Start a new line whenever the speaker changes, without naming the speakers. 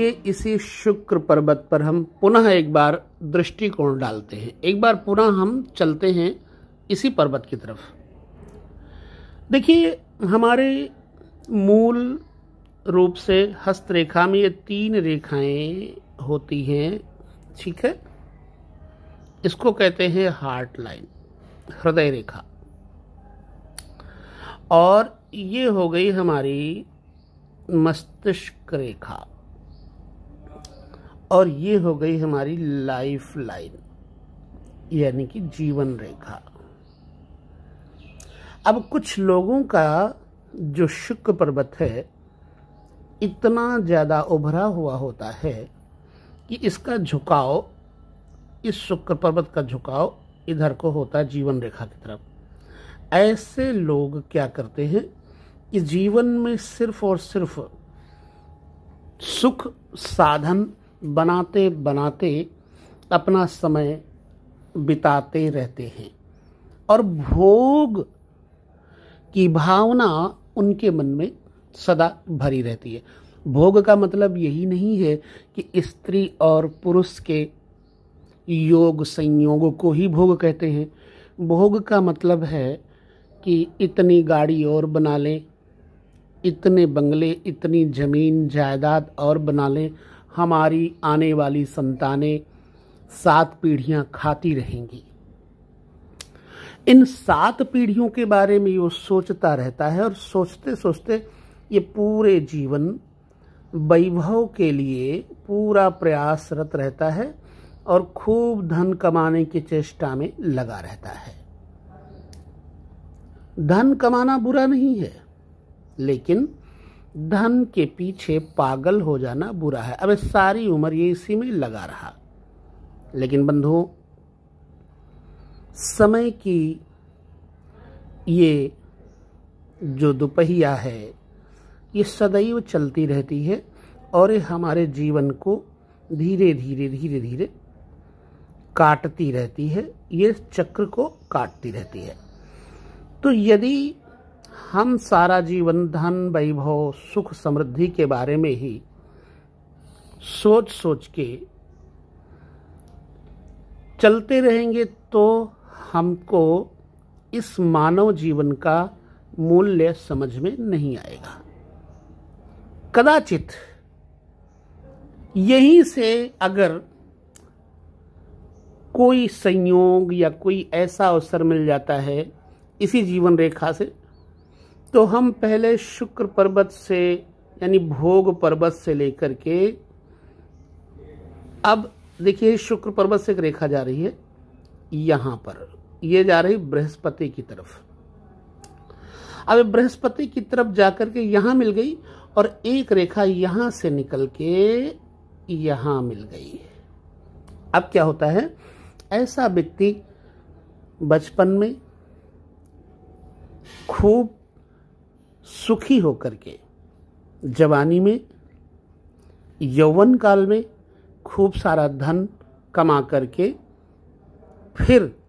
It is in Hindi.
के इसी शुक्र पर्वत पर हम पुनः एक बार दृष्टिकोण डालते हैं एक बार पुनः हम चलते हैं इसी पर्वत की तरफ देखिए हमारे मूल रूप से हस्तरेखा में ये तीन रेखाएं होती हैं ठीक है इसको कहते हैं हार्ट लाइन हृदय रेखा और ये हो गई हमारी मस्तिष्क रेखा और ये हो गई हमारी लाइफ लाइन यानी कि जीवन रेखा अब कुछ लोगों का जो शुक्र पर्वत है इतना ज़्यादा उभरा हुआ होता है कि इसका झुकाव इस शुक्र पर्वत का झुकाव इधर को होता है जीवन रेखा की तरफ ऐसे लोग क्या करते हैं कि जीवन में सिर्फ और सिर्फ सुख साधन बनाते बनाते अपना समय बिताते रहते हैं और भोग की भावना उनके मन में सदा भरी रहती है भोग का मतलब यही नहीं है कि स्त्री और पुरुष के योग संयोग को ही भोग कहते हैं भोग का मतलब है कि इतनी गाड़ी और बना लें इतने बंगले इतनी ज़मीन जायदाद और बना लें हमारी आने वाली संतानें सात पीढ़ियां खाती रहेंगी इन सात पीढ़ियों के बारे में वो सोचता रहता है और सोचते सोचते ये पूरे जीवन वैभव के लिए पूरा प्रयासरत रहता है और खूब धन कमाने की चेष्टा में लगा रहता है धन कमाना बुरा नहीं है लेकिन धन के पीछे पागल हो जाना बुरा है अब सारी उम्र ये इसी में लगा रहा लेकिन बंधुओं समय की ये जो दुपहिया है ये सदैव चलती रहती है और ये हमारे जीवन को धीरे धीरे धीरे धीरे काटती रहती है ये चक्र को काटती रहती है तो यदि हम सारा जीवन धन वैभव सुख समृद्धि के बारे में ही सोच सोच के चलते रहेंगे तो हमको इस मानव जीवन का मूल्य समझ में नहीं आएगा कदाचित यहीं से अगर कोई संयोग या कोई ऐसा अवसर मिल जाता है इसी जीवन रेखा से तो हम पहले शुक्र पर्वत से यानी भोग पर्वत से लेकर के अब देखिए शुक्र पर्वत से एक रेखा जा रही है यहां पर ये जा रही बृहस्पति की तरफ अब बृहस्पति की तरफ जाकर के यहां मिल गई और एक रेखा यहां से निकल के यहां मिल गई अब क्या होता है ऐसा व्यक्ति बचपन में खूब सुखी होकर के जवानी में यौवन काल में खूब सारा धन कमा करके फिर